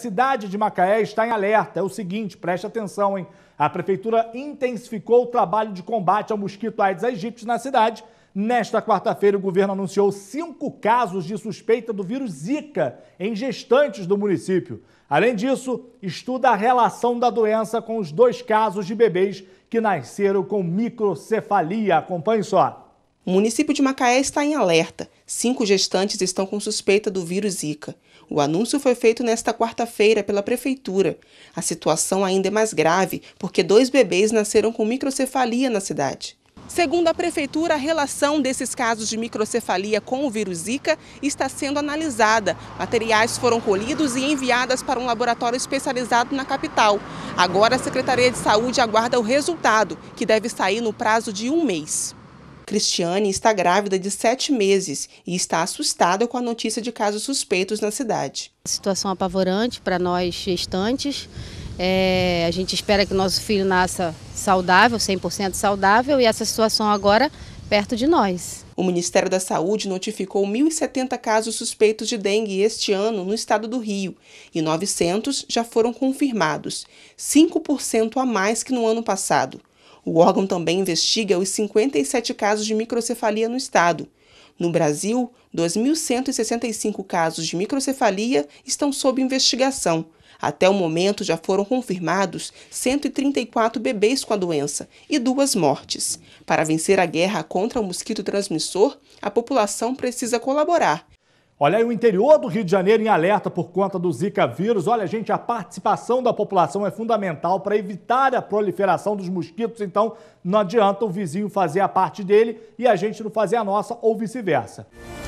cidade de Macaé está em alerta. É o seguinte, preste atenção, hein? A prefeitura intensificou o trabalho de combate ao mosquito Aedes aegypti na cidade. Nesta quarta-feira, o governo anunciou cinco casos de suspeita do vírus Zika em gestantes do município. Além disso, estuda a relação da doença com os dois casos de bebês que nasceram com microcefalia. Acompanhe só. O município de Macaé está em alerta. Cinco gestantes estão com suspeita do vírus Zika. O anúncio foi feito nesta quarta-feira pela prefeitura. A situação ainda é mais grave, porque dois bebês nasceram com microcefalia na cidade. Segundo a prefeitura, a relação desses casos de microcefalia com o vírus Zika está sendo analisada. Materiais foram colhidos e enviados para um laboratório especializado na capital. Agora a Secretaria de Saúde aguarda o resultado, que deve sair no prazo de um mês. Cristiane está grávida de sete meses e está assustada com a notícia de casos suspeitos na cidade. Situação é apavorante para nós gestantes. É, a gente espera que nosso filho nasça saudável, 100% saudável, e essa situação agora perto de nós. O Ministério da Saúde notificou 1.070 casos suspeitos de dengue este ano no estado do Rio e 900 já foram confirmados, 5% a mais que no ano passado. O órgão também investiga os 57 casos de microcefalia no estado. No Brasil, 2.165 casos de microcefalia estão sob investigação. Até o momento, já foram confirmados 134 bebês com a doença e duas mortes. Para vencer a guerra contra o mosquito transmissor, a população precisa colaborar, Olha aí o interior do Rio de Janeiro em alerta por conta do Zika vírus. Olha, gente, a participação da população é fundamental para evitar a proliferação dos mosquitos. Então, não adianta o vizinho fazer a parte dele e a gente não fazer a nossa ou vice-versa.